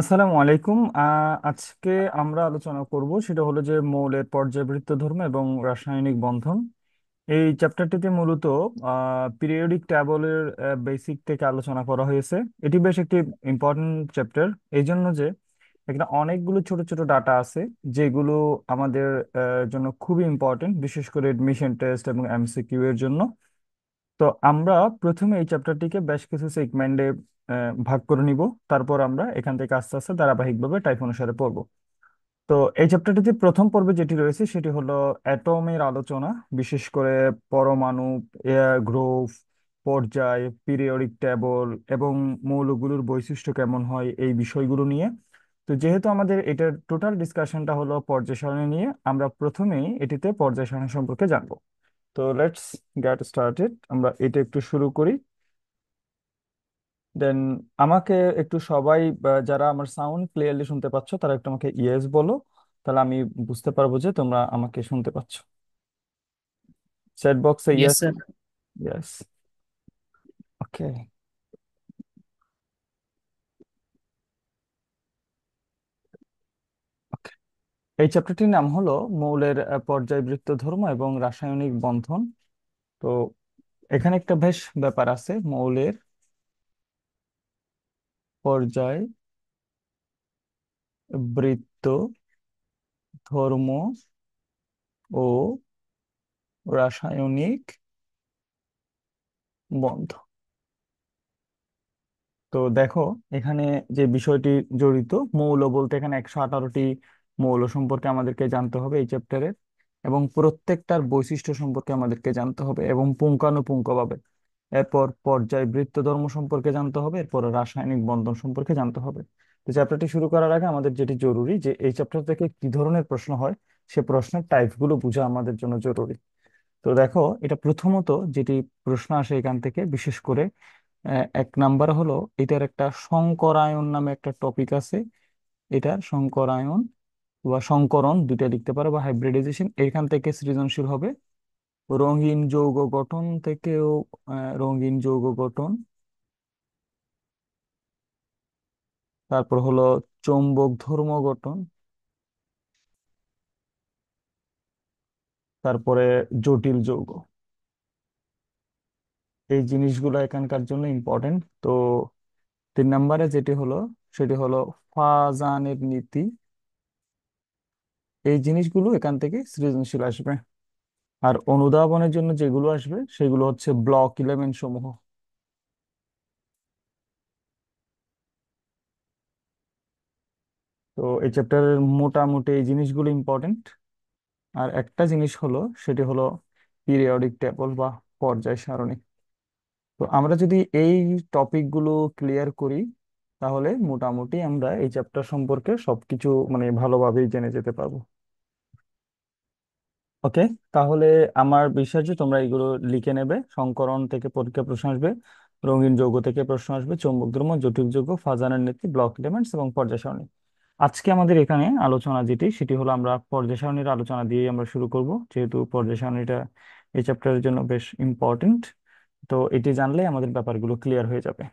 আসসালামু আলাইকুম আজকে আমরা আলোচনা করব সেটা হলো যে মৌলের পর্যাবৃত্ত ধর্ম এবং রাসায়নিক বন্ধন এই চ্যাপ্টারটিতে মূলত পিরিয়ডিক টেবলের বেসিক থেকে আলোচনা করা হয়েছে এটি বেশ একটি ইম্পর্টেন্ট চ্যাপ্টার এই জন্য যে এখানে অনেকগুলো ছোট ছোট ডাটা আছে যেগুলো আমাদের জন্য খুবই ইম্পর্টেন্ট বিশেষ করে এডমিশন টেস্ট এবং এমসিকিউ এর জন্য তো আমরা প্রথমে এই চ্যাপ্টারটিকে বেশ কিছু সেগমেন্টে ভাগ করে নিব তারপর আমরা এখান থেকে আস্তে আস্তে ধারাবাহিকভাবে টাইপ অনুসারে পড়ব তো এই চ্যাপ্টারটিতে প্রথম পর্বে যেটি রয়েছে সেটি হলো অ্যাটমের আলোচনা বিশেষ করে পরমাণু এয়ার গ্রোভ পর্যায় পিরিয়ডিক টেবল এবং মৌলগুলোর বৈশিষ্ট্য কেমন হয় এই বিষয়গুলো নিয়ে তো যেহেতু আমাদের এটার টোটাল ডিসকাশনটা হলো পর্যায় নিয়ে আমরা প্রথমেই এটিতে পর্যায় সম্পর্কে জানবো তো লেটস গেট স্টার্টেড আমরা এটা একটু শুরু করি দেন আমাকে একটু সবাই যারা আমার সাউন্ড ক্লিয়ারলি শুনতে পাচ্ছ তারা একটু আমাকে ইয়েস বলো তাহলে আমি বুঝতে পারবো যে তোমরা আমাকে শুনতে পাচ্ছ সেট বক্সে ইয়েস ইয়েস ওকে এই চ্যাপ্টারটির নাম হলো মৌলের পর্যায়বৃত্ত ধর্ম এবং রাসায়নিক বন্ধন তো এখানে একটা বেশ ব্যাপার আছে মৌলের পর্যায় বৃত্ত ধর্ম ও রাসায়নিক বন্ধ তো দেখো এখানে যে বিষয়টি জড়িত মৌল বলতে এখানে একশো আঠারোটি মৌল সম্পর্কে আমাদেরকে জানতে হবে এই চ্যাপ্টারের এবং প্রত্যেকটার বৈশিষ্ট্য সম্পর্কে আমাদেরকে জানতে হবে এবং পুঙ্খানুপুঙ্খভাবে এরপর পর্যায় বৃত্ত ধর্ম সম্পর্কে জানতে হবে এরপর রাসায়নিক বন্ধন সম্পর্কে জানতে হবে তো চ্যাপ্টারটি শুরু করার আগে আমাদের যেটি জরুরি যে এই চ্যাপ্টার থেকে কি ধরনের প্রশ্ন হয় সে প্রশ্নের টাইপগুলো বোঝা আমাদের জন্য জরুরি তো দেখো এটা প্রথমত যেটি প্রশ্ন আসে এখান থেকে বিশেষ করে এক নাম্বার হলো এটার একটা সংকরায়ন নামে একটা টপিক আছে এটার সংকরায়ন বা সংকরণ দুইটা লিখতে পারো বা হাইব্রিডাইজেশন এখান থেকে সৃজনশীল হবে রঙিন যৌগ গঠন থেকেও রঙিন যৌগ গঠন তারপর হলো চৌম্বক ধর্ম গঠন তারপরে জটিল যৌগ এই জিনিসগুলো এখানকার জন্য ইম্পর্টেন্ট তো তিন নম্বরে যেটি হলো সেটি হলো ফাজানের নীতি এই জিনিসগুলো এখান থেকে সৃজনশীল আসবে আর অনুধাবনের জন্য যেগুলো আসবে সেগুলো হচ্ছে ব্লক ইলেভেন সমূহ তো এই চ্যাপ্টারের মোটামুটি এই জিনিসগুলো ইম্পর্টেন্ট আর একটা জিনিস হলো সেটি হলো পিরিয়ডিক টেবল বা পর্যায় সারণী তো আমরা যদি এই টপিকগুলো ক্লিয়ার করি তাহলে মোটামুটি আমরা এই চ্যাপ্টার সম্পর্কে সবকিছু মানে ভালোভাবেই জেনে যেতে পারবো ওকে তাহলে আমার বিশ্বাস যে তোমরা এগুলো লিখে নেবে সংকরণ থেকে পরীক্ষা প্রশ্ন আসবে রঙিন যৌগ থেকে প্রশ্ন আসবে চৌম্বক ধর্ম জটিল যৌগ ফাজানের নীতি ব্লক এলিমেন্টস এবং পর্যায় সারণী আজকে আমাদের এখানে আলোচনা যেটি সেটি হলো আমরা পর্যায় সারণীর আলোচনা দিয়ে আমরা শুরু করব যেহেতু পর্যায় সারণীটা এই চ্যাপ্টারের জন্য বেশ ইম্পর্টেন্ট তো এটি জানলে আমাদের ব্যাপারগুলো ক্লিয়ার হয়ে যাবে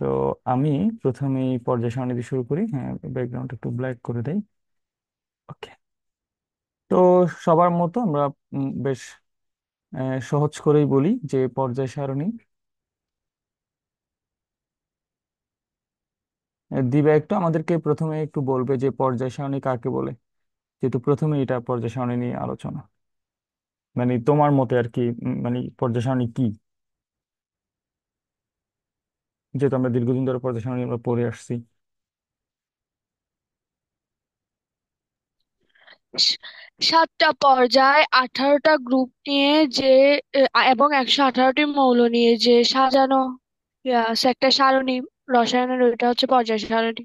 তো আমি প্রথমেই পর্যায় সারণী দিয়ে শুরু করি হ্যাঁ ব্যাকগ্রাউন্ড একটু ব্ল্যাক করে দেই ওকে তো সবার মতো আমরা উম, বেশ আহ, সহজ করেই বলি যে পর্যায় সারণী দিবে দিবা একটু আমাদেরকে প্রথমে একটু বলবে যে পর্যায় সারণী কাকে বলে যেহেতু প্রথমে এটা পর্যায় সারণী নিয়ে আলোচনা মানে তোমার মতে আর কি উম, মানে পর্যায় সারণী কি যেহেতু আমরা দীর্ঘদিন ধরে পর্যায় সারণী আমরা পড়ে আসছি সাতটা পর্যায় আঠারোটা গ্রুপ নিয়ে যে এবং একশো আঠারোটি মৌল নিয়ে যে সাজানো একটা সারণী রসায়নের ওইটা হচ্ছে পর্যায় সারণী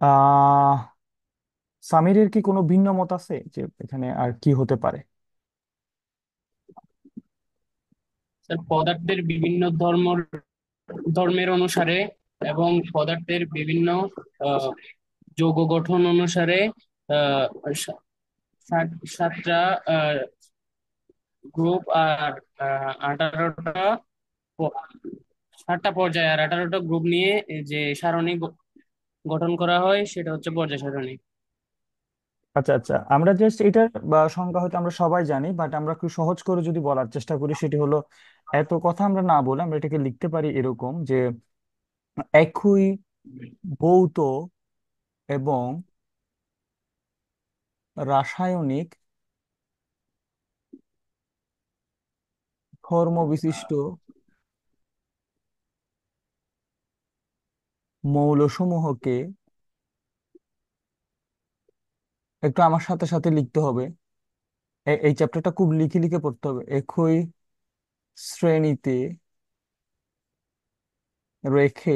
আহ সামিরের কি কোনো ভিন্ন মত আছে যে এখানে আর কি হতে পারে স্যার পদার্থের বিভিন্ন ধর্ম ধর্মের অনুসারে এবং পদার্থের বিভিন্ন যৌগ গঠন অনুসারে সাতটা গ্রুপ আর আঠারোটা সাতটা পর্যায়ে আর আঠারোটা গ্রুপ নিয়ে যে সারণী গঠন করা হয় সেটা হচ্ছে পর্যায় সারণী আচ্ছা আচ্ছা আমরা জাস্ট এটার সংজ্ঞা হয়তো আমরা সবাই জানি বাট আমরা একটু সহজ করে যদি বলার চেষ্টা করি সেটি হলো এত কথা আমরা না বলে আমরা এটাকে লিখতে পারি এরকম যে একই ভৌত এবং রাসায়নিক ধর্ম বিশিষ্ট মৌলসমূহকে একটু আমার সাথে সাথে লিখতে হবে এই চ্যাপ্টারটা খুব লিখে লিখে পড়তে হবে একই শ্রেণীতে রেখে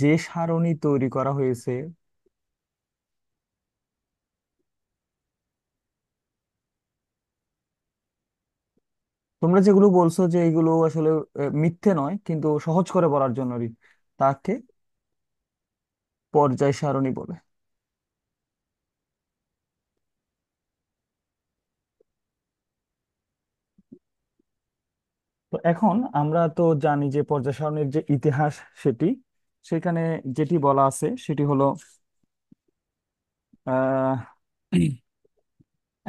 যে সারণি তৈরি করা হয়েছে তোমরা যেগুলো বলছো যে এগুলো আসলে মিথ্যে নয় কিন্তু সহজ করে বলার জন্য তাকে পর্যায় সারণী বলে এখন আমরা তো জানি যে পর্যায় সারণীর যে ইতিহাস সেটি সেখানে যেটি বলা আছে সেটি হলো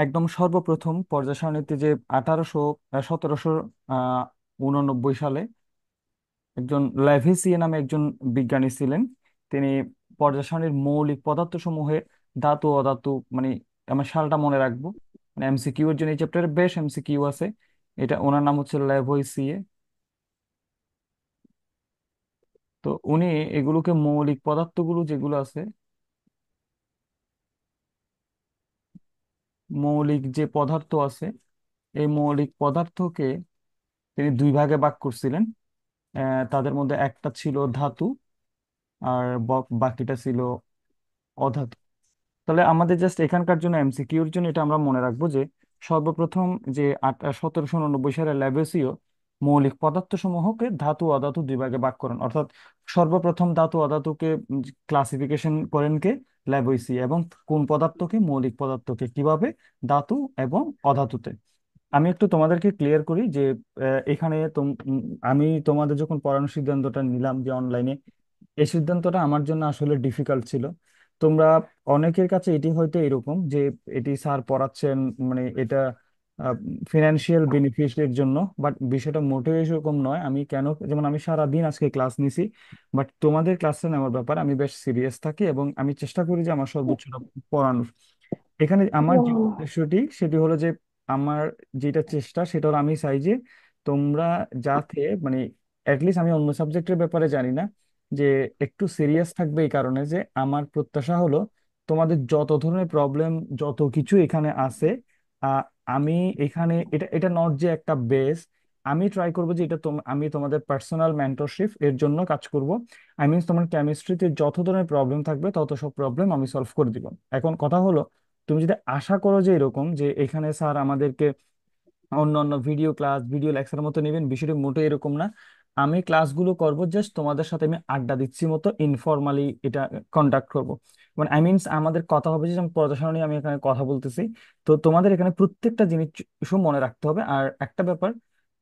একদম সর্বপ্রথম পর্যায় সারণীতে যে আঠারোশো সতেরোশো উননব্বই সালে একজন ল্যাভিসিয়ে নামে একজন বিজ্ঞানী ছিলেন তিনি পর্যায় সারণীর মৌলিক সমূহের ধাতু অধাতু মানে আমার সালটা মনে রাখবো মানে এমসিকিউ এর জন্য এই চ্যাপ্টারে বেশ এমসিকিউ আছে এটা ওনার নাম হচ্ছে ল্যাভোই সিয়ে তো উনি এগুলোকে মৌলিক পদার্থগুলো যেগুলো আছে মৌলিক যে পদার্থ আছে এই মৌলিক পদার্থকে তিনি দুই ভাগে ভাগ করছিলেন আহ, তাদের মধ্যে একটা ছিল ধাতু আর বাকিটা ছিল অধাতু তাহলে আমাদের জাস্ট এখানকার জন্য এমসিকিউর জন্য এটা আমরা মনে রাখবো যে সর্বপ্রথম যে আট সতেরোশো উননব্বই সালে ল্যাভেসিও মৌলিক পদার্থসমূহকে ধাতু অধাতু দুই ভাগে ভাগ করেন অর্থাৎ সর্বপ্রথম ধাতু অধাতুকে ক্লাসিফিকেশন করেন কে ল্যাভেসি এবং কোন পদার্থকে মৌলিক পদার্থকে কিভাবে ধাতু এবং অধাতুতে আমি একটু তোমাদেরকে ক্লিয়ার করি যে এখানে আমি তোমাদের যখন পড়ানোর সিদ্ধান্তটা নিলাম যে অনলাইনে এই সিদ্ধান্তটা আমার জন্য আসলে ডিফিকাল্ট ছিল তোমরা অনেকের কাছে এটি হয়তো এরকম যে এটি স্যার পড়াচ্ছেন মানে এটা ফিনান্সিয়াল বেনিফিটের জন্য বাট বিষয়টা মোটেও এরকম নয় আমি কেন যেমন আমি সারা দিন আজকে ক্লাস নিছি বাট তোমাদের ক্লাসে নেওয়ার ব্যাপার আমি বেশ সিরিয়াস থাকি এবং আমি চেষ্টা করি যে আমার সর্বোচ্চটা পড়ানোর এখানে আমার যে উদ্দেশ্যটি সেটি হলো যে আমার যেটা চেষ্টা সেটা হলো আমি চাই যে তোমরা যাতে মানে অ্যাটলিস্ট আমি অন্য সাবজেক্টের ব্যাপারে জানি না যে একটু সিরিয়াস থাকবে এই কারণে যে আমার প্রত্যাশা হলো তোমাদের যত ধরনের প্রবলেম যত কিছু এখানে আছে আহ, আমি এখানে এটা এটা নট যে একটা বেস আমি ট্রাই করবো যে এটা আমি তোমাদের পার্সোনাল মেন্টরশিপ এর জন্য কাজ করব আই মিন তোমার কেমিস্ট্রিতে যত ধরনের প্রবলেম থাকবে তত সব প্রবলেম আমি সলভ করে দিব এখন কথা হলো তুমি যদি আশা করো যে এরকম যে এখানে স্যার আমাদেরকে অন্য অন্য ভিডিও ক্লাস ভিডিও লেকচার মতো নেবেন বিষয়টি মোটেই এরকম না আমি ক্লাসগুলো করব জাস্ট তোমাদের সাথে আমি আড্ডা দিচ্ছি মতো ইনফর্মালি এটা কন্ডাক্ট করব মানে আই মিনস আমাদের কথা হবে যে পড়াশোনা নিয়ে আমি এখানে কথা বলতেছি তো তোমাদের এখানে প্রত্যেকটা জিনিস মনে রাখতে হবে আর একটা ব্যাপার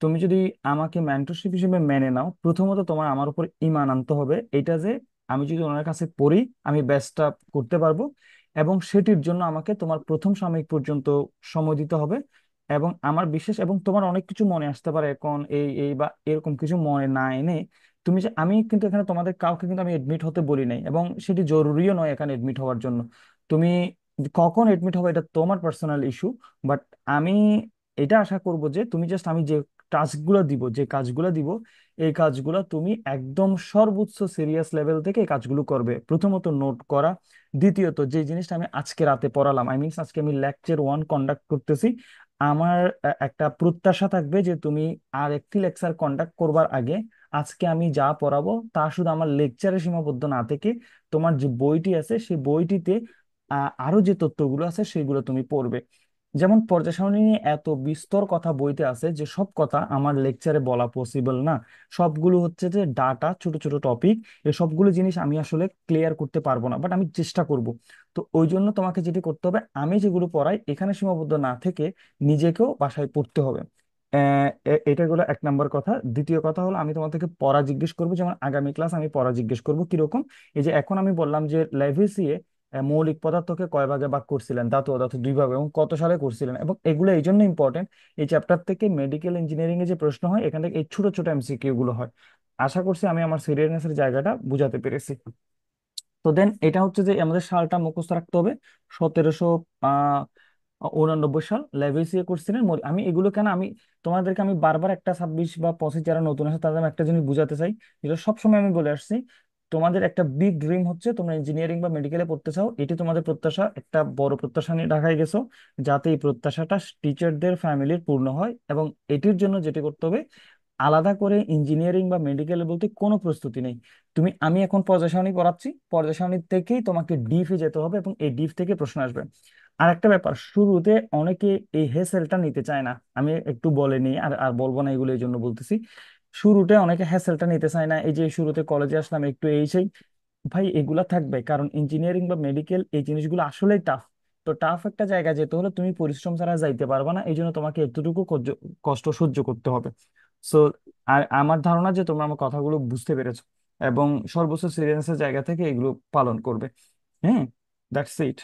তুমি যদি আমাকে মেন্টরশিপ হিসেবে মেনে নাও প্রথমত তোমার আমার উপর ইমান আনতে হবে এটা যে আমি যদি ওনার কাছে পড়ি আমি ব্যাসটা করতে পারবো এবং সেটির জন্য আমাকে তোমার প্রথম সাময়িক পর্যন্ত সময় দিতে হবে এবং আমার বিশ্বাস এবং তোমার অনেক কিছু মনে আসতে পারে এখন এই এই বা এরকম কিছু মনে না এনে তুমি যে আমি কিন্তু এখানে তোমাদের কাউকে কিন্তু আমি এডমিট হতে বলি নাই এবং সেটি জরুরিও নয় এখানে এডমিট হওয়ার জন্য তুমি কখন এডমিট হবে এটা তোমার পার্সোনাল ইস্যু বাট আমি এটা আশা করব যে তুমি জাস্ট আমি যে টাস্কগুলো দিব যে কাজগুলো দিব এই কাজগুলো তুমি একদম সর্বোচ্চ সিরিয়াস লেভেল থেকে এই কাজগুলো করবে প্রথমত নোট করা দ্বিতীয়ত যে জিনিসটা আমি আজকে রাতে পড়ালাম আই মিনস আজকে আমি লেকচার ওয়ান কন্ডাক্ট করতেছি আমার একটা প্রত্যাশা থাকবে যে তুমি আর একটি লেকচার কন্ডাক্ট করবার আগে আজকে আমি যা পড়াবো তা শুধু আমার লেকচারে সীমাবদ্ধ না থেকে তোমার যে বইটি আছে সেই বইটিতে আহ, আরো যে তথ্যগুলো আছে সেগুলো তুমি পড়বে যেমন পর্যায় সারণী নিয়ে এত বিস্তর কথা বইতে আছে যে সব কথা আমার লেকচারে বলা পসিবল না সবগুলো হচ্ছে যে ডাটা ছোট ছোট টপিক এই সবগুলো জিনিস আমি আসলে ক্লিয়ার করতে পারবো না বাট আমি চেষ্টা করব তো ওই জন্য তোমাকে যেটি করতে হবে আমি যেগুলো পড়াই এখানে সীমাবদ্ধ না থেকে নিজেকেও বাসায় পড়তে হবে এটা হলো এক নম্বর কথা দ্বিতীয় কথা হলো আমি তোমার থেকে পড়া জিজ্ঞেস করবো যেমন আগামী ক্লাস আমি পড়া জিজ্ঞেস করবো কিরকম এই যে এখন আমি বললাম যে লেভেসিয়ে মৌলিক পদার্থকে কয় ভাগে ভাগ করছিলেন ধাতু অধাতু দুই ভাগে এবং কত সালে করছিলেন এবং এগুলো এই জন্য ইম্পর্টেন্ট এই চ্যাপ্টার থেকে মেডিকেল ইঞ্জিনিয়ারিং এ যে প্রশ্ন হয় এখান থেকে এই ছোট ছোট এমসিকিউ গুলো হয় আশা করছি আমি আমার সিরিয়াসনেসের জায়গাটা বুঝাতে পেরেছি তো দেন এটা হচ্ছে যে আমাদের সালটা মুখস্থ রাখতে হবে সতেরোশো উনানব্বই সাল এ করছিলেন আমি এগুলো কেন আমি তোমাদেরকে আমি বারবার একটা ছাব্বিশ বা পঁচিশ যারা নতুন আছে তাদের আমি একটা জিনিস বুঝাতে চাই যেটা সবসময় আমি বলে আসছি তোমাদের একটা বিগ ড্রিম হচ্ছে তোমরা ইঞ্জিনিয়ারিং বা মেডিকেলে পড়তে চাও এটি তোমাদের প্রত্যাশা একটা বড় প্রত্যাশা নিয়ে ঢাকায় গেছো যাতে এই প্রত্যাশাটা টিচারদের ফ্যামিলির পূর্ণ হয় এবং এটির জন্য যেটি করতে হবে আলাদা করে ইঞ্জিনিয়ারিং বা মেডিকেল বলতে কোনো প্রস্তুতি নেই তুমি আমি এখন পর্যায়সারণী পড়াচ্ছি পর্যায়সারণী থেকেই তোমাকে ডিফে e যেতে হবে এবং এই ডিফ e থেকে প্রশ্ন আসবে আর একটা ব্যাপার শুরুতে অনেকে এই হেসেলটা নিতে চায় না আমি একটু বলে নিই আর আর বলবো না এগুলো এই জন্য বলতেছি শুরুতে অনেকে হ্যাসেলটা নিতে চায় না এই যে শুরুতে কলেজে আসলাম একটু এই সেই ভাই এগুলা থাকবে কারণ ইঞ্জিনিয়ারিং বা মেডিকেল এই জিনিসগুলো আসলেই টাফ তো টাফ একটা জায়গা যেতে হলে তুমি পরিশ্রম ছাড়া যাইতে পারবে না এই জন্য তোমাকে এতটুকু কষ্ট সহ্য করতে হবে সো আর আমার ধারণা যে তোমরা আমার কথাগুলো বুঝতে পেরেছো এবং সর্বোচ্চ সিরিয়াসের জায়গা থেকে এগুলো পালন করবে হ্যাঁ দ্যাটস ইট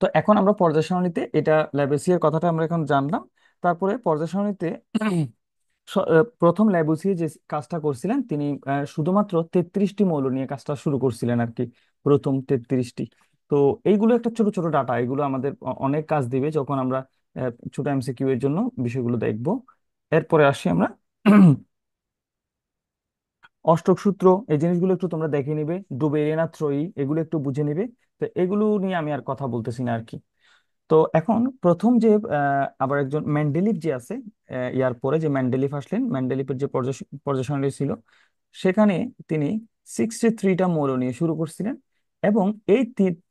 তো এখন আমরা পর্যায় সারণীতে এটা ল্যাবেসিয়ার কথাটা আমরা এখন জানলাম তারপরে পর্যায় সারণীতে স- প্রথম ল্যাবুসিয়ে যে কাজটা করছিলেন তিনি আহ, শুধুমাত্র তেত্রিশটি মৌল নিয়ে কাজটা শুরু করছিলেন আর কি প্রথম তেত্রিশটি তো এইগুলো একটা ছোট ছোট ডাটা এগুলো আমাদের অনেক কাজ দিবে যখন আমরা আহ, ছোট এমসিকিউ এর জন্য বিষয়গুলো দেখব এরপরে আসি আমরা অষ্টক সূত্র এই জিনিসগুলো একটু তোমরা দেখে নিবে ডুবে এনা ত্রয়ী এগুলো একটু বুঝে নিবে তো এগুলো নিয়ে আমি আর কথা বলতেছি না আর কি তো এখন প্রথম যে আবার একজন ম্যান্ডেলিভ যে আছে ইয়ার পরে যে ম্যান্ডেলিভ আসলেন ম্যান্ডেলিভের যে পর্যবেক্ষণটি ছিল সেখানে তিনি সিক্সটি থ্রিটা মৌল নিয়ে শুরু করছিলেন এবং এই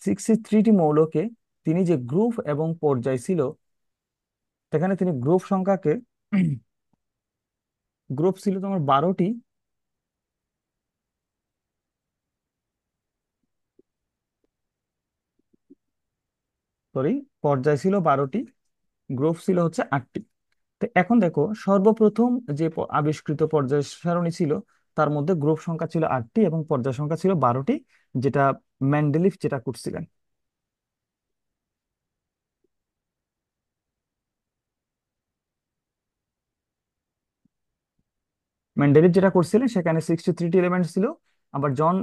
সিক্সটি থ্রিটি মৌলকে তিনি যে গ্রুপ এবং পর্যায় ছিল সেখানে তিনি গ্রুপ সংখ্যাকে গ্রুপ ছিল তোমার বারোটি সরি পর্যায় ছিল বারোটি গ্রুপ ছিল হচ্ছে আটটি তো এখন দেখো সর্বপ্রথম যে আবিষ্কৃত পর্যায় সারণী ছিল তার মধ্যে গ্রুপ সংখ্যা ছিল আটটি এবং পর্যায় সংখ্যা ছিল বারোটি যেটা ম্যান্ডেলিফ যেটা করছিলেন ম্যান্ডেলিফ যেটা করছিলেন সেখানে সিক্সটি থ্রিটি এলিমেন্ট ছিল আবার জন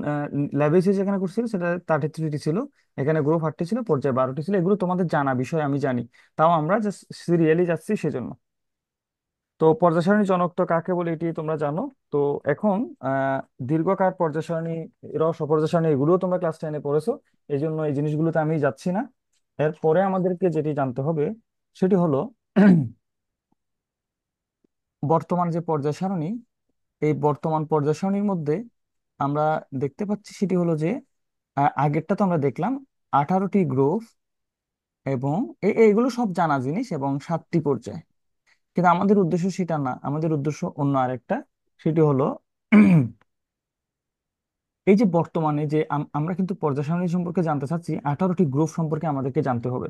ল্যাবেসিস এখানে করছিল সেটা থার্টি থ্রিটি ছিল এখানে গ্রুপ আটটি ছিল পর্যায়ে বারোটি ছিল এগুলো তোমাদের জানা বিষয় আমি জানি তাও আমরা জাস্ট সিরিয়ালি যাচ্ছি সেজন্য তো পর্যায় সারণী জনক কাকে বলে এটি তোমরা জানো তো এখন দীর্ঘকার পর্যায় সারণী রস অপর্যায় সারণী এগুলোও তোমরা ক্লাস টেনে পড়েছো এই জন্য এই জিনিসগুলোতে আমি যাচ্ছি না এরপরে আমাদেরকে যেটি জানতে হবে সেটি হলো বর্তমান যে পর্যায় সারণী এই বর্তমান পর্যায় সারণীর মধ্যে আমরা দেখতে পাচ্ছি সেটি হলো যে আগেরটা তো আমরা দেখলাম আঠারোটি গ্রুপ এবং এইগুলো সব জানা জিনিস এবং সাতটি পর্যায় কিন্তু আমাদের উদ্দেশ্য সেটা না আমাদের উদ্দেশ্য অন্য আরেকটা সেটি হলো এই যে বর্তমানে যে আমরা কিন্তু পর্যায় সারণী সম্পর্কে জানতে চাচ্ছি আঠারোটি গ্রুপ সম্পর্কে আমাদেরকে জানতে হবে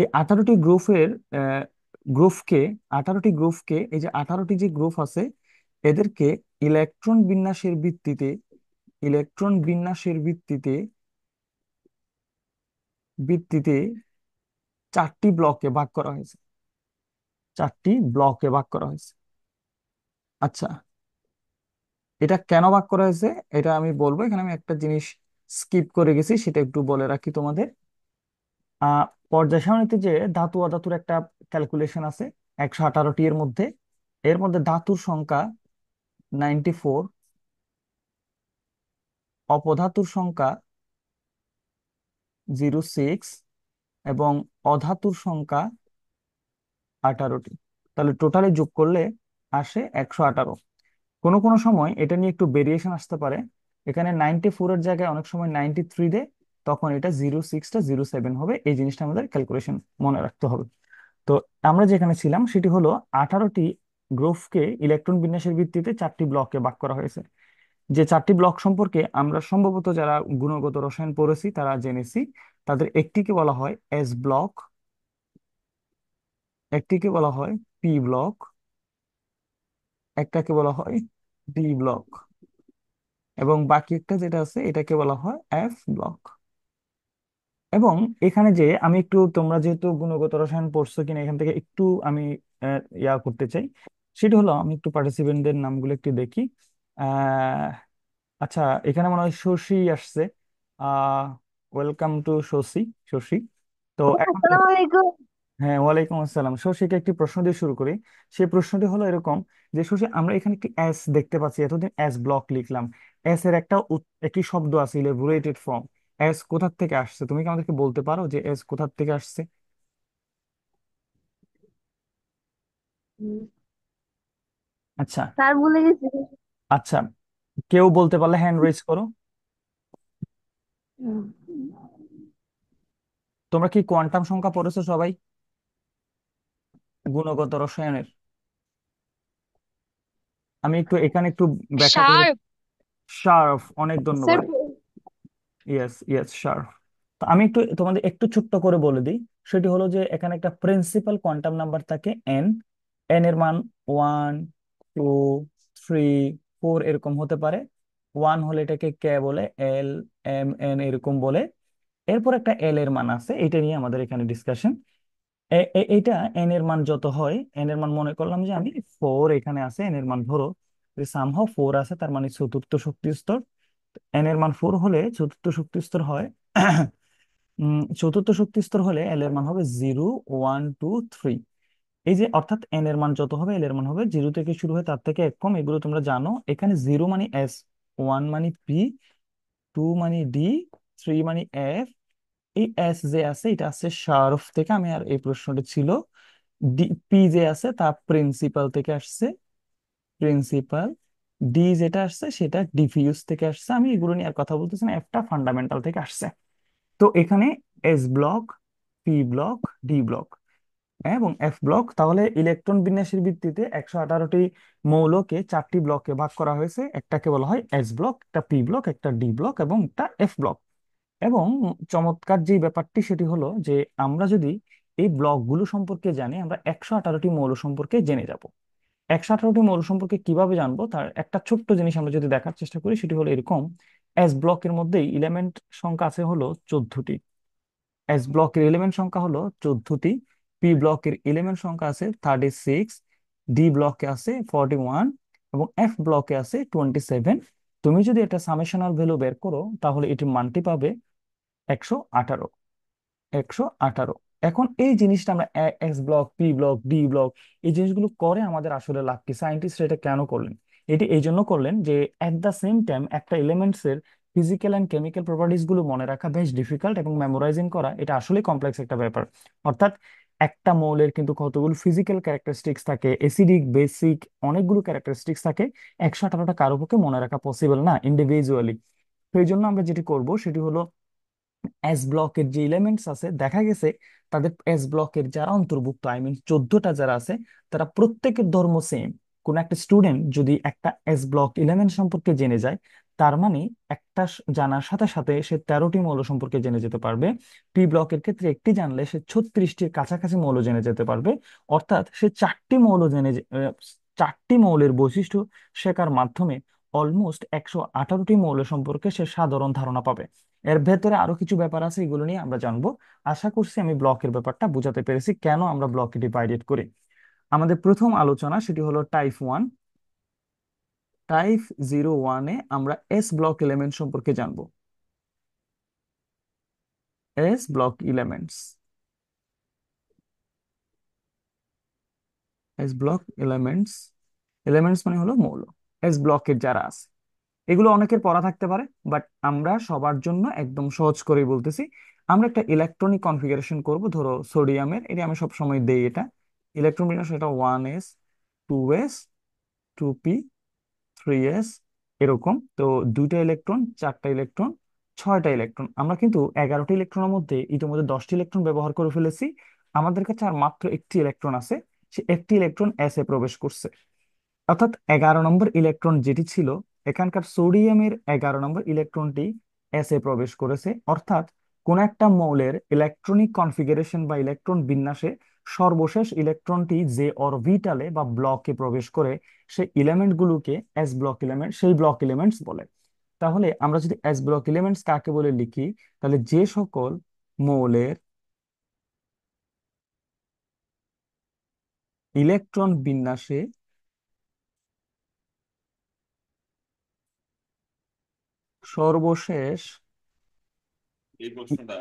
এই আঠারোটি গ্রুপের গ্রুপকে আঠারোটি গ্রুপকে এই যে আঠারোটি যে গ্রুপ আছে এদেরকে ইলেকট্রন বিন্যাসের ভিত্তিতে ইলেকট্রন বিন্যাসের ভিত্তিতে ভিত্তিতে চারটি ব্লকে ভাগ করা হয়েছে চারটি ব্লকে ভাগ করা হয়েছে আচ্ছা এটা কেন ভাগ করা হয়েছে এটা আমি বলবো এখানে আমি একটা জিনিস স্কিপ করে গেছি সেটা একটু বলে রাখি তোমাদের আহ পর্যায় সারণীতে যে ধাতু অধাতুর একটা ক্যালকুলেশন আছে একশো আঠারোটি এর মধ্যে এর মধ্যে ধাতুর সংখ্যা নাইনটি ফোর অপধাতুর সংখ্যা জিরো সিক্স এবং অধাতুর সংখ্যা আঠারোটি তাহলে টোটালে যোগ করলে আসে একশো আঠারো কোনো কোনো সময় এটা নিয়ে একটু ভেরিয়েশন আসতে পারে এখানে নাইনটি ফোরের জায়গায় অনেক সময় নাইনটি থ্রি দেয় তখন এটা জিরো সিক্সটা জিরো সেভেন হবে এই জিনিসটা আমাদের ক্যালকুলেশন মনে রাখতে হবে তো আমরা যেখানে ছিলাম সেটি হলো আঠারোটি গ্রুপকে ইলেকট্রন বিন্যাসের ভিত্তিতে চারটি ব্লকে ভাগ করা হয়েছে যে চারটি ব্লক সম্পর্কে আমরা সম্ভবত যারা গুণগত রসায়ন পড়েছি তারা জেনেছি তাদের একটিকে বলা হয় এস ব্লক একটিকে বলা হয় পি ব্লক একটাকে বলা হয় ডি ব্লক এবং বাকি একটা যেটা আছে এটাকে বলা হয় এফ ব্লক এবং এখানে যে আমি একটু তোমরা যেহেতু গুণগত রসায়ন পড়ছো কিনা এখান থেকে একটু আমি ইয়া করতে চাই সেটা হলো আমি একটু পার্টিসিপেন্টদের নামগুলো একটু দেখি আহ, আচ্ছা এখানে মনে হয় শশী আসছে ah welcome to Shashi Shashi তো হ্যাঁ, এখন আসসালামু আলাইকুম হ্যাঁ ওয়ালাইকুম আসসালাম শশীকে একটি প্রশ্ন দিয়ে শুরু করি সেই প্রশ্নটি হলো এরকম যে শশী আমরা এখানে একটি এস দেখতে পাচ্ছি এতদিন এস ব্লক লিখলাম এস এর একটা একটি শব্দ আছে ইলেবোরেটেড ফর্ম এস কোথা থেকে আসছে তুমি কি আমাদেরকে বলতে পারো যে এস কোথা থেকে আসছে আচ্ছা স্যার বলে গেছে আচ্ছা কেউ বলতে পারলে হ্যান্ড রেজ করো তোমরা কি কোয়ান্টাম সংখ্যা পড়েছো সবাই গুণগত রসায়নের আমি একটু এখানে একটু ব্যাখ্যা করি শার্ফ অনেক ধন্যবাদ ইয়েস ইয়েস শার্ফ তো আমি একটু তোমাদের একটু ছোট্ট করে বলে দিই সেটি হলো যে এখানে একটা প্রিন্সিপাল কোয়ান্টাম নাম্বার থাকে এন এন এর মান ওয়ান টু থ্রি ফোর এরকম হতে পারে ওয়ান হলে এটাকে কে বলে এল এম এন এরকম বলে এরপর একটা এল এর মান আছে এটা নিয়ে আমাদের এখানে ডিসকাশন এটা এন এর মান যত হয় এন এর মান মনে করলাম যে আমি ফোর এখানে আছে এন এর মান ধরো সামহাও ফোর আছে তার মানে চতুর্থ শক্তি স্তর এন এর মান ফোর হলে চতুর্থ শক্তি স্তর হয় চতুর্থ শক্তি স্তর হলে এল এর মান হবে জিরো ওয়ান টু থ্রি এই যে অর্থাৎ এন এর মান যত হবে এল এর মান হবে জিরো থেকে শুরু হয় তার থেকে এক কম এগুলো তোমরা জানো এখানে জিরো মানে এস ওয়ান মানে পি টু মানে ডি থ্রি মানে এফ এই এস যে আছে এটা আছে শারফ থেকে আমি আর এই প্রশ্নটা ছিল ডি পি যে আছে তা প্রিন্সিপাল থেকে আসছে প্রিন্সিপাল ডি যেটা আসছে সেটা ডিফিউজ থেকে আসছে আমি এগুলো নিয়ে আর কথা বলতেছি না একটা ফান্ডামেন্টাল থেকে আসছে তো এখানে S block P block D block এবং এফ ব্লক তাহলে ইলেকট্রন বিন্যাসের ভিত্তিতে একশো আঠারোটি মৌলকে চারটি ব্লকে ভাগ করা হয়েছে একটাকে বলা হয় এস ব্লক একটা পি ব্লক একটা ডি ব্লক এবং একটা এফ ব্লক এবং চমৎকার যে ব্যাপারটি সেটি হলো যে আমরা যদি এই ব্লকগুলো সম্পর্কে জানি আমরা একশো আঠারোটি মৌল সম্পর্কে জেনে যাব একশো আঠারোটি মৌল সম্পর্কে কিভাবে জানবো তার একটা ছোট্ট জিনিস আমরা যদি দেখার চেষ্টা করি সেটি হলো এরকম এস ব্লকের মধ্যেই এলিমেন্ট সংখ্যা আছে হলো চোদ্দটি এস ব্লকের এলিমেন্ট সংখ্যা হলো চোদ্দটি পি ব্লকের ইলেভেন সংখ্যা আছে থার্টি সিক্স ডি ব্লকে আছে ফর্টি ওয়ান এবং এফ ব্লকে আছে টোয়েন্টি সেভেন তুমি যদি এটা সামেশনাল ভ্যালু বের করো তাহলে এটি মানটি পাবে একশো আঠারো একশো আঠারো এখন এই জিনিসটা আমরা S block P block D block এই জিনিসগুলো করে আমাদের আসলে লাভ কি সায়েন্টিস্ট এটা কেন করলেন এটি এই জন্য করলেন যে অ্যাট দ্য সেম টাইম একটা এলিমেন্টসের ফিজিক্যাল অ্যান্ড কেমিক্যাল প্রপার্টিসগুলো মনে রাখা বেশ ডিফিকাল্ট এবং মেমোরাইজিং করা এটা আসলে কমপ্লেক্স একটা ব্যাপার অর্থাৎ একটা মৌলের কিন্তু কতগুলো ফিজিক্যাল ক্যারেক্টারিস্টিক্স থাকে এসিডিক বেসিক অনেকগুলো ক্যারেক্টারিস্টিক্স থাকে একশো আঠারোটা কারো পক্ষে মনে রাখা পসিবল না ইন্ডিভিজুয়ালি সেই জন্য আমরা যেটি করব সেটি হলো এস ব্লকের যে এলিমেন্টস আছে দেখা গেছে তাদের এস ব্লকের যারা অন্তর্ভুক্ত আই মিন চোদ্দটা যারা আছে তারা প্রত্যেকের ধর্ম সেম কোন একটা স্টুডেন্ট যদি একটা এস ব্লক ইলেভেন সম্পর্কে জেনে যায় তার মানে একটা জানার সাথে সাথে সে তেরোটি মৌল সম্পর্কে জেনে যেতে পারবে পি ব্লকের ক্ষেত্রে একটি জানলে সে ছত্রিশটির কাছাকাছি মৌল জেনে যেতে পারবে অর্থাৎ সে চারটি মৌল জেনে চারটি মৌলের বৈশিষ্ট্য শেখার মাধ্যমে অলমোস্ট একশো আঠারোটি মৌল সম্পর্কে সে সাধারণ ধারণা পাবে এর ভেতরে আরো কিছু ব্যাপার আছে এগুলো নিয়ে আমরা জানবো আশা করছি আমি ব্লকের ব্যাপারটা বোঝাতে পেরেছি কেন আমরা ব্লকে ডিভাইডেড করি আমাদের প্রথম আলোচনা সেটি হলো টাইপ ওয়ান টাইপ জিরো ওয়ানে আমরা এস ব্লক এলিমেন্ট সম্পর্কে জানব S block elements S block elements elements মানে হলো মৌল এস ব্লকের যারা আছে এগুলো অনেকের পড়া থাকতে পারে বাট আমরা সবার জন্য একদম সহজ করে বলতেছি আমরা একটা ইলেকট্রনিক কনফিগারেশন করব ধরো সোডিয়ামের এটা আমি সবসময় দেই এটা ইলেকট্রন বিন্যাস এটা one S two S two P 3s এরকম তো দুইটা ইলেকট্রন চারটা ইলেকট্রন ছয়টা ইলেকট্রন আমরা কিন্তু এগারোটি ইলেকট্রনের মধ্যে ইতিমধ্যে দশটি ইলেকট্রন ব্যবহার করে ফেলেছি আমাদের কাছে আর মাত্র একটি ইলেকট্রন আছে সে একটি ইলেকট্রন এস এ প্রবেশ করছে অর্থাৎ এগারো নম্বর ইলেকট্রন যেটি ছিল এখানকার সোডিয়ামের এগারো নম্বর ইলেকট্রনটি এস এ প্রবেশ করেছে অর্থাৎ কোন একটা মৌলের ইলেকট্রনিক কনফিগারেশন বা ইলেকট্রন বিন্যাসে সর্বশেষ ইলেকট্রনটি যে অরবিটালে বা ব্লকে প্রবেশ করে সেই ইলেমেন্টগুলোকে এস ব্লক ইলেমেন্ট সেই ব্লক ইলেমেন্টস বলে তাহলে আমরা যদি এস ব্লক ইলেমেন্টস কাকে বলে লিখি তাহলে যে সকল মৌলের ইলেকট্রন বিন্যাসে সর্বশেষ এই প্রশ্নটা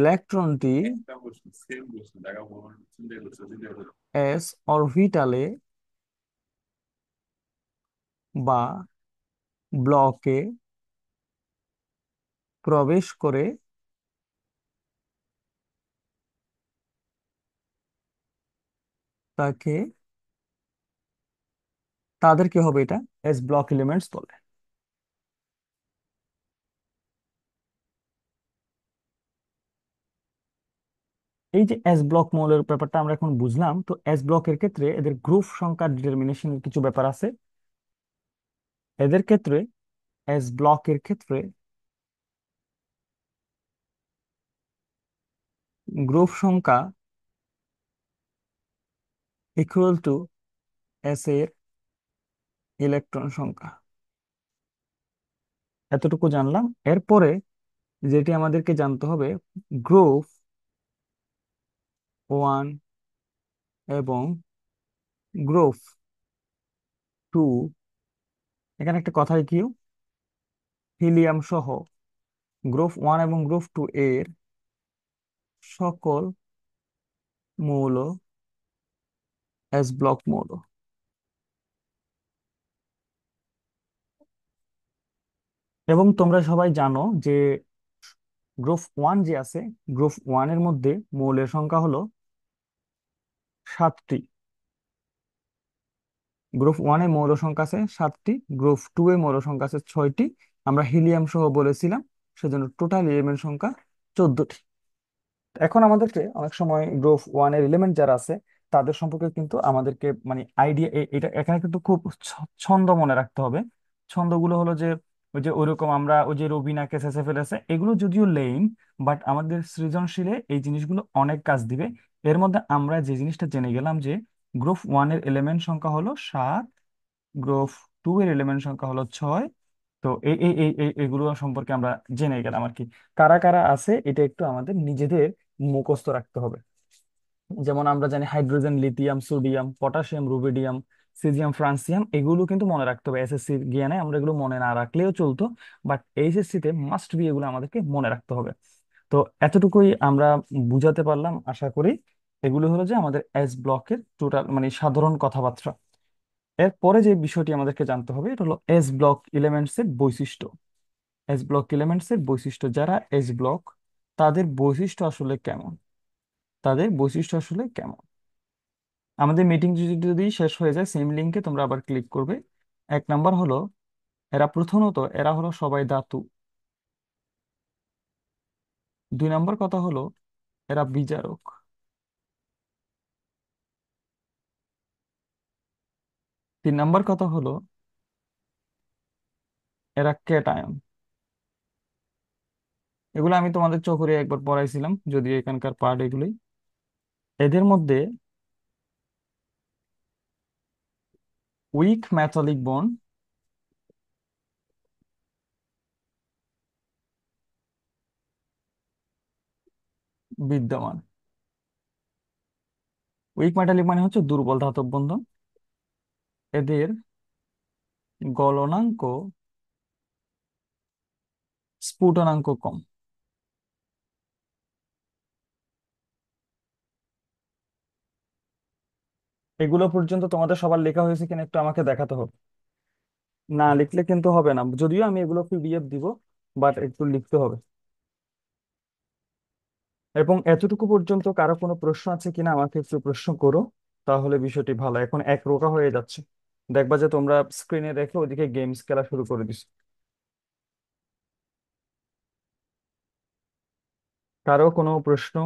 ইলেকট্রনটি এস অরভিটালে বা ব্লকে প্রবেশ করে তাকে তাদেরকে হবে এটা এস ব্লক এলিমেন্টস বলে এই যে এস ব্লক মৌলের ব্যাপারটা আমরা এখন বুঝলাম তো এস ব্লকের ক্ষেত্রে এদের গ্রুপ সংখ্যা ডিটারমিনেশনের কিছু ব্যাপার আছে এদের ক্ষেত্রে এস ব্লকের ক্ষেত্রে গ্রুপ সংখ্যা ইকুয়াল টু এস এর ইলেকট্রন সংখ্যা এতটুকু জানলাম এরপরে যেটি আমাদেরকে জানতে হবে গ্রুপ ওয়ান এবং গ্রোভ টু এখানে একটা কথাই কিউ হিলিয়াম সহ গ্রুপ ওয়ান এবং গ্রুপ টু এর সকল মৌল এস ব্লক মৌল এবং তোমরা সবাই জানো যে গ্রুপ ওয়ান যে আছে গ্রুপ ওয়ানের মধ্যে মৌলের সংখ্যা হলো সাতটি গ্রুপ ওয়ানে মৌল সংখ্যা আছে সাতটি গ্রুপ টু এ মৌল সংখ্যা আছে ছয়টি আমরা হিলিয়াম সহ বলেছিলাম সেজন্য টোটাল ইলেমেন্ট সংখ্যা চোদ্দটি এখন আমাদেরকে অনেক সময় গ্রুপ ওয়ানের ইলেমেন্ট যারা আছে তাদের সম্পর্কে কিন্তু আমাদেরকে মানে আইডিয়া এটা এখানে কিন্তু খুব ছন্দ মনে রাখতে হবে ছন্দগুলো হলো যে ওই যে ওরকম আমরা ওই যে কেস এসে ফেলেছে এগুলো যদিও লেম বাট আমাদের সৃজনশীলে এই জিনিসগুলো অনেক কাজ দিবে এর মধ্যে আমরা যে জিনিসটা জেনে গেলাম যে গ্রুপ ওয়ানের এলিমেন্ট সংখ্যা হলো সাত গ্রুপ টু এর এলিমেন্ট সংখ্যা হলো ছয় তো এই এই এই এগুলো সম্পর্কে আমরা জেনে গেলাম আর কি কারা কারা আছে এটা একটু আমাদের নিজেদের মুখস্থ রাখতে হবে যেমন আমরা জানি hydrogen lithium sodium potassium rubidium caesium francium এগুলো কিন্তু মনে রাখতে হবে এসএসসি জ্ঞানে আমরা এগুলো মনে না রাখলেও চলতো বাট এইচএসসি তে মাস্ট বি এগুলো আমাদেরকে মনে রাখতে হবে তো এতটুকুই আমরা বুঝাতে পারলাম আশা করি এগুলো হলো যে আমাদের এস ব্লকের টোটাল মানে সাধারণ কথাবার্তা এরপরে যে বিষয়টি আমাদেরকে জানতে হবে এটা হলো এস ব্লক এলিমেন্টস এর বৈশিষ্ট্য এস ব্লক এলিমেন্টস এর বৈশিষ্ট্য যারা এস ব্লক তাদের বৈশিষ্ট্য আসলে কেমন তাদের বৈশিষ্ট্য আসলে কেমন আমাদের মিটিং যদি শেষ হয়ে যায় সেম লিঙ্কে তোমরা আবার ক্লিক করবে এক নাম্বার হলো এরা প্রথমত এরা হলো সবাই দাতু দুই নাম্বার কথা হলো এরা বিচারক তিন নাম্বার কথা হলো এরা ক্যাটায়ন এগুলো আমি তোমাদের চকরিয়া একবার পড়াইছিলাম যদিও এখানকার পার্ট এগুলোই এদের মধ্যে weak metallic bond বিদ্যমান উইক মেটালিক মানে হচ্ছে দুর্বল ধাতব বন্ধন এদের গলনাঙ্ক স্ফুটনাঙ্ক কম এগুলো পর্যন্ত তোমাদের সবার লেখা হয়েছে কিনা একটু আমাকে দেখাতে হবে না লিখলে কিন্তু হবে না যদিও আমি এগুলো পিডিএফ দিব বাট একটু লিখতে হবে এবং এতটুকু পর্যন্ত কারো কোনো প্রশ্ন আছে কিনা আমাকে একটু প্রশ্ন করো তাহলে বিষয়টি ভালো এখন এক রোকা হয়ে যাচ্ছে দেখবা যে তোমরা স্ক্রিনে রেখে ওদিকে গেমস খেলা শুরু করে দিছো কারো কোনো প্রশ্ন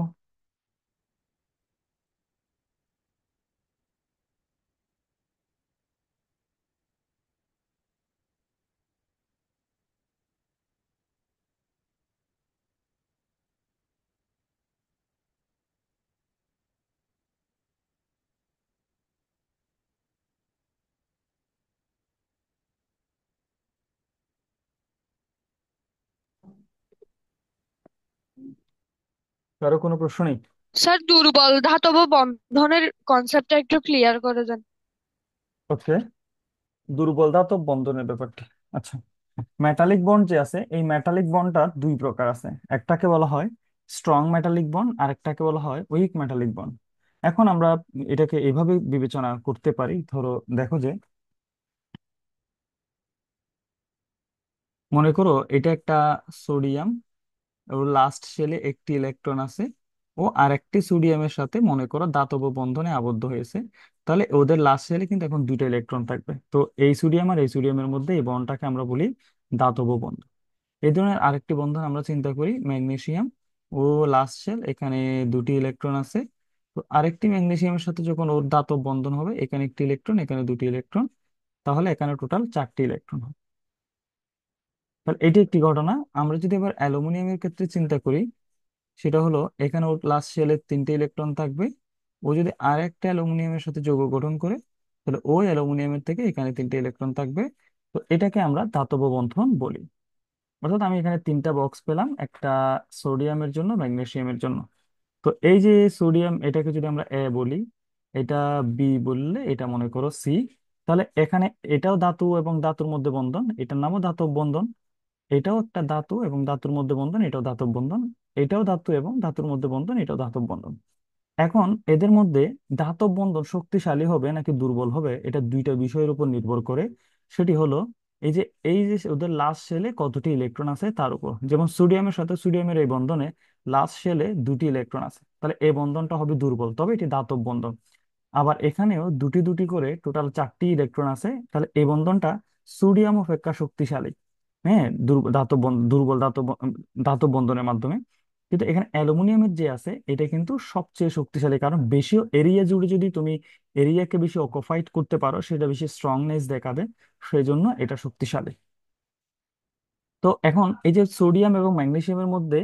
কারো কোনো প্রশ্ন নেই স্যার দুর্বল ধাতব বন্ধনের কনসেপ্টটা একটু ক্লিয়ার করে দেন ওকে দুর্বল ধাতব বন্ধনের ব্যাপারটা আচ্ছা মেটালিক বন্ড যে আছে এই মেটালিক বন্ডটা দুই প্রকার আছে একটাকে বলা হয় স্ট্রং মেটালিক বন্ড আর একটাকে বলা হয় উইক মেটালিক বন্ড এখন আমরা এটাকে এভাবে বিবেচনা করতে পারি ধরো দেখো যে মনে করো এটা একটা সোডিয়াম এবং লাস্ট শেলে একটি ইলেকট্রন আছে ও আর একটি সোডিয়ামের সাথে মনে করো দাতব বন্ধনে আবদ্ধ হয়েছে তাহলে ওদের লাস্ট শেলে কিন্তু এখন দুইটা ইলেকট্রন থাকবে তো এই সোডিয়াম আর এই সোডিয়ামের মধ্যে এই বন্ধটাকে আমরা বলি দাতব বন্ধন এই ধরনের আরেকটি বন্ধন আমরা চিন্তা করি ম্যাগনেসিয়াম ও লাস্ট শেল এখানে দুটি ইলেকট্রন আছে তো আরেকটি ম্যাগনেসিয়ামের সাথে যখন ওর দাতব বন্ধন হবে এখানে একটি ইলেকট্রন এখানে দুটি ইলেকট্রন তাহলে এখানে টোটাল চারটি ইলেকট্রন হবে তাহলে এটি একটি ঘটনা আমরা যদি এবার অ্যালুমিনিয়ামের ক্ষেত্রে চিন্তা করি সেটা হলো এখানে ওর লাস্ট শেলের তিনটে ইলেকট্রন থাকবে ও যদি আর একটা অ্যালুমিনিয়ামের সাথে যৌগ গঠন করে তাহলে ওই অ্যালুমিনিয়ামের থেকে এখানে তিনটে ইলেকট্রন থাকবে তো এটাকে আমরা ধাতব বন্ধন বলি অর্থাৎ আমি এখানে তিনটা বক্স পেলাম একটা সোডিয়ামের জন্য ম্যাগনেসিয়ামের জন্য তো এই যে সোডিয়াম এটাকে যদি আমরা এ বলি এটা বি বললে এটা মনে করো সি তাহলে এখানে এটাও ধাতু এবং ধাতুর মধ্যে বন্ধন এটার নামও ধাতব বন্ধন এটাও একটা ধাতু এবং ধাতুর মধ্যে বন্ধন এটাও ধাতব বন্ধন এটাও ধাতু এবং ধাতুর মধ্যে বন্ধন এটাও ধাতব বন্ধন এখন এদের মধ্যে ধাতব বন্ধন শক্তিশালী হবে নাকি দুর্বল হবে এটা দুইটা বিষয়ের উপর নির্ভর করে সেটি হলো এই যে এই যে ওদের লাস্ট শেলে কতটি ইলেকট্রন আছে তার উপর যেমন সোডিয়ামের সাথে সোডিয়ামের এই বন্ধনে লাস্ট শেলে দুটি ইলেকট্রন আছে তাহলে এই বন্ধনটা হবে দুর্বল তবে এটি ধাতব বন্ধন আবার এখানেও দুটি দুটি করে টোটাল চারটি ইলেকট্রন আছে তাহলে এই বন্ধনটা সোডিয়াম অপেক্ষা শক্তিশালী হ্যাঁ দুর্বল ধাতব বন- দুর্বল ধাতব ধাতব বন্ধনের মাধ্যমে কিন্তু এখানে অ্যালুমিনিয়ামের যে আছে এটা কিন্তু সবচেয়ে শক্তিশালী কারণ বেশি এরিয়া জুড়ে যদি তুমি এরিয়াকে বেশি অকুপাইড করতে পারো সেটা বেশি স্ট্রংনেস দেখাবে সেই জন্য এটা শক্তিশালী তো এখন এই যে সোডিয়াম এবং ম্যাগনেসিয়ামের মধ্যে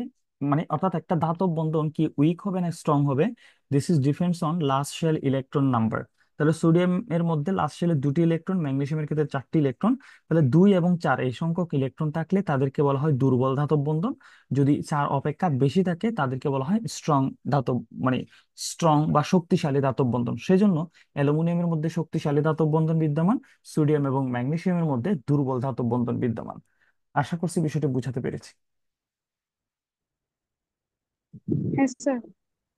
মানে অর্থাৎ একটা ধাতব বন্ধন কি উইক হবে না স্ট্রং হবে this is depends on last shell electron number তাহলে সোডিয়াম এর মধ্যে লাস্ট সেলে দুটি ইলেকট্রন ম্যাগনেসিয়ামের ক্ষেত্রে চারটি ইলেকট্রন তাহলে দুই এবং চার এই সংখ্যক ইলেকট্রন থাকলে তাদেরকে বলা হয় দুর্বল ধাতব বন্ধন যদি চার অপেক্ষা বেশি থাকে তাদেরকে বলা হয় স্ট্রং ধাতব মানে স্ট্রং বা শক্তিশালী ধাতব বন্ধন সেজন্য অ্যালুমিনিয়ামের মধ্যে শক্তিশালী ধাতব বন্ধন বিদ্যমান সোডিয়াম এবং ম্যাগনেসিয়ামের মধ্যে দুর্বল ধাতব বন্ধন বিদ্যমান আশা করছি বিষয়টি বুঝাতে পেরেছি হ্যাঁ স্যার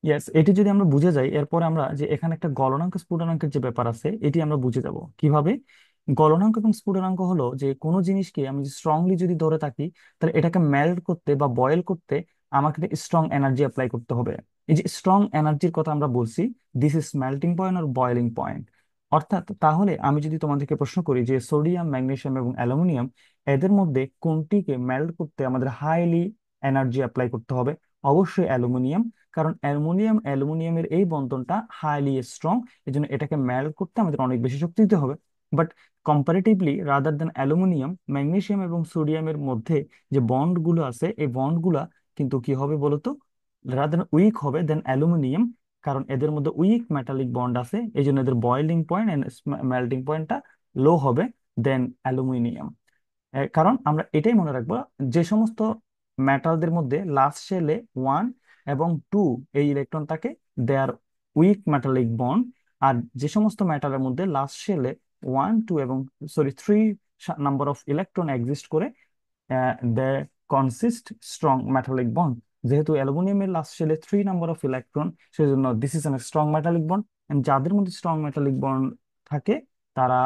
ইয়েস এটি যদি আমরা বুঝে যাই এরপরে আমরা যে এখানে একটা গলনাঙ্ক স্ফুটনাঙ্কের যে ব্যাপার আছে এটি আমরা বুঝে যাব কিভাবে গলনাঙ্ক এবং স্ফুটনাঙ্ক হলো যে কোনো জিনিসকে আমি স্ট্রংলি যদি ধরে থাকি তাহলে এটাকে মেল্ট করতে বা বয়েল করতে আমাকে স্ট্রং এনার্জি অ্যাপ্লাই করতে হবে এই যে স্ট্রং এনার্জির কথা আমরা বলছি দিস ইজ মেল্টিং পয়েন্ট আর বয়েলিং পয়েন্ট অর্থাৎ তাহলে আমি যদি তোমাদেরকে প্রশ্ন করি যে সোডিয়াম ম্যাগনেসিয়াম এবং অ্যালুমিনিয়াম এদের মধ্যে কোনটিকে মেল্ট করতে আমাদের হাইলি এনার্জি অ্যাপ্লাই করতে হবে অবশ্যই অ্যালুমিনিয়াম কারণ অ্যালুমিনিয়াম অ্যালুমিনিয়ামের এই বন্ধনটা হাইলি স্ট্রং এই জন্য এটাকে মেল্ট করতে আমাদের অনেক বেশি শক্তি দিতে হবে but comparatively rather than aluminium magnesium এবং সোডিয়ামের মধ্যে যে বন্ডগুলো আছে এই বন্ডগুলা কিন্তু কি হবে বলতো রাদার উইক হবে দেন অ্যালুমিনিয়াম কারণ এদের মধ্যে উইক মেটালিক বন্ড আছে এই জন্য এদের বয়েলিং পয়েন্ট অ্যান্ড মেল্টিং পয়েন্টটা লো হবে দেন অ্যালুমিনিয়াম কারণ আমরা এটাই মনে রাখবো যে সমস্ত মেটালদের মধ্যে লাস্ট শেলে ওয়ান এবং টু এই ইলেকট্রন থাকে they are weak metallic bond আর যে সমস্ত মেটালের মধ্যে লাস্ট শেলে ওয়ান টু এবং sorry three number of electron exist করে they consist strong metallic bond যেহেতু অ্যালুমিনিয়ামের লাস্ট শেলে থ্রি নাম্বার অফ ইলেকট্রন সেজন্য this is an strong metallic bond যাদের মধ্যে স্ট্রং মেটালিক বন্ড থাকে তারা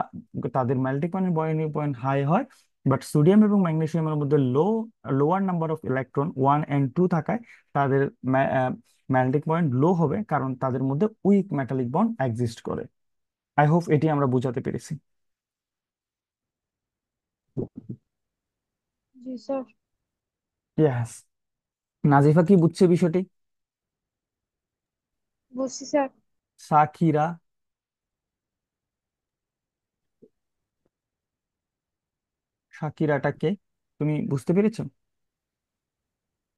তাদের মেল্টিং পয়েন্ট পয়েন্ট হাই হয় বাট সোডিয়াম এবং ম্যাগনেশিয়ামের মধ্যে low lower number of electron one and two থাকায় তাদের ম্যাগনেটিক পয়েন্ট লো হবে কারণ তাদের মধ্যে উইক মেটালিক বন্ড এক্সিস্ট করে আই হোপ এটি আমরা বোঝাতে পেরেছি জি স্যার ইয়েস নাজিফা কি বুঝছে বিষয়টি বুঝছি স্যার সাকিরা শাকিরাটাকে তুমি বুঝতে পেরেছো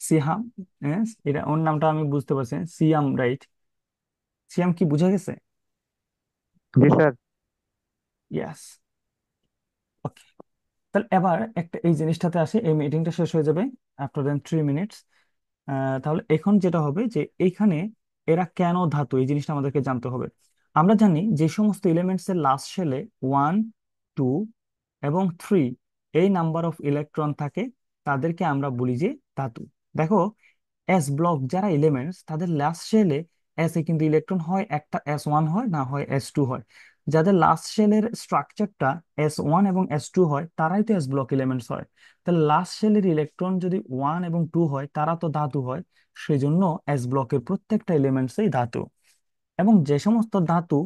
সিহাম হ্যাঁ এটা ওর নামটা আমি বুঝতে পারছি সিয়াম রাইট সিয়াম কি বুঝা গেছে জি স্যার ইয়াস ওকে তাহলে এবার একটা এই জিনিসটাতে আসে এই মিটিংটা শেষ হয়ে যাবে আফটার দেন থ্রি মিনিটস তাহলে এখন যেটা হবে যে এইখানে এরা কেন ধাতু এই জিনিসটা আমাদেরকে জানতে হবে আমরা জানি যে সমস্ত এলিমেন্টস এর লাস্ট সেলে ওয়ান টু এবং থ্রি এই নাম্বার অফ ইলেকট্রন থাকে তাদেরকে আমরা বলি যে ধাতু দেখো এস ব্লক যারা ইলেমেন্টস তাদের লাস্ট শেলে এস এ কিন্তু ইলেকট্রন হয় একটা এস ওয়ান হয় না হয় এস টু হয় যাদের লাস্ট শেলের স্ট্রাকচারটা এস ওয়ান এবং এস টু হয় তারাই তো এস ব্লক ইলেমেন্টস হয় তাহলে লাস্ট শেলের ইলেকট্রন যদি ওয়ান এবং টু হয় তারা তো ধাতু হয় সেই জন্য এস ব্লকের প্রত্যেকটা এলিমেন্টসই ধাতু এবং যে সমস্ত ধাতু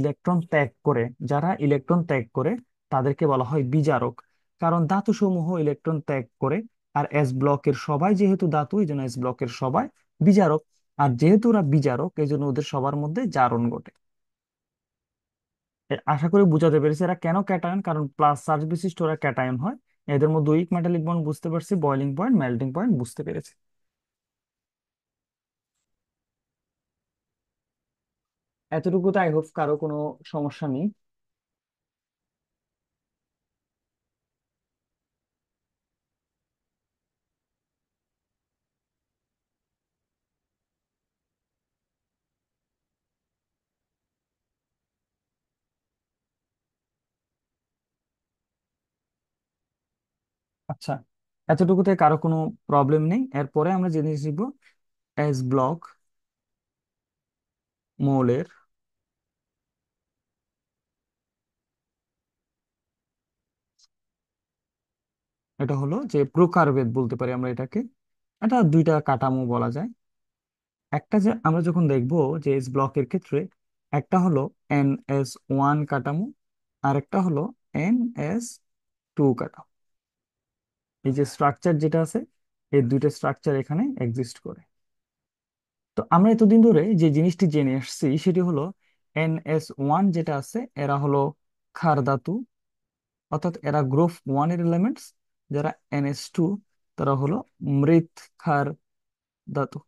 ইলেকট্রন ত্যাগ করে যারা ইলেকট্রন ত্যাগ করে তাদেরকে বলা হয় বিজারক কারণ ধাতুসমূহ ইলেকট্রন ত্যাগ করে আর এস ব্লকের সবাই যেহেতু ধাতু এই জন্য এস ব্লকের সবাই বিজারক আর যেহেতু ওরা বিজারক এই জন্য ওদের সবার মধ্যে জারণ ঘটে আশা করি বুঝাতে পেরেছি এরা কেন ক্যাটায়ন কারণ প্লাস চার্জ বিশিষ্ট ওরা ক্যাটায়ন হয় এদের মধ্যে উইক মেটালিক বন্ড বুঝতে পারছি বয়লিং পয়েন্ট মেল্টিং পয়েন্ট বুঝতে পেরেছি এতটুকু তো আই হোপ কারো কোনো সমস্যা নেই আচ্ছা এতটুকুতে কারো কোনো প্রবলেম নেই এরপরে আমরা যে জিনিস নিব এস ব্লক মৌলের এটা হলো যে প্রকারভেদ বলতে পারি আমরা এটাকে এটা দুইটা কাঠামো বলা যায় একটা যে আমরা যখন দেখব যে এস ব্লকের ক্ষেত্রে একটা হলো এন এস ওয়ান কাঠামো আর একটা হলো এন এস টু কাঠামো এই যে স্ট্রাকচার যেটা আছে এই দুইটা স্ট্রাকচার এখানে এক্সিস্ট করে তো আমরা এতদিন ধরে যে জিনিসটি জেনে আসছি সেটি হলো এন এস ওয়ান যেটা আছে এরা হলো ক্ষার ধাতু অর্থাৎ এরা গ্রুপ ওয়ানের এলিমেন্টস যারা এন এস টু তারা হলো মৃৎ ক্ষার ধাতু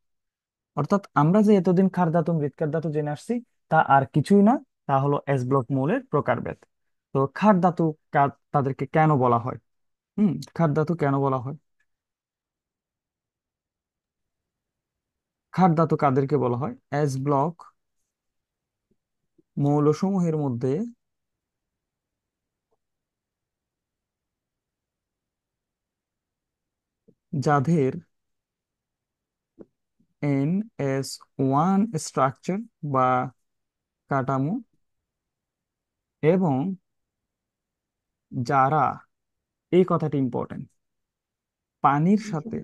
অর্থাৎ আমরা যে এতদিন ক্ষার ধাতু মৃৎকার ধাতু জেনে আসছি তা আর কিছুই না তা হলো এস ব্লক মৌলের প্রকারভেদ তো ক্ষার ধাতু তাদেরকে কেন বলা হয় হুম খাদ্যাতু কেন বলা হয় খাদ্যাতু কাদেরকে বলা হয় অ্যাজ ব্লক মৌলসমূহের মধ্যে যাদের এন এস ওয়ান স্ট্রাকচার বা কাঠামো এবং যারা এই কথাটি ইম্পর্টেন্ট পানির সাথে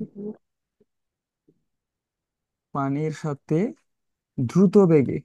পানির সাথে দ্রুত বেগে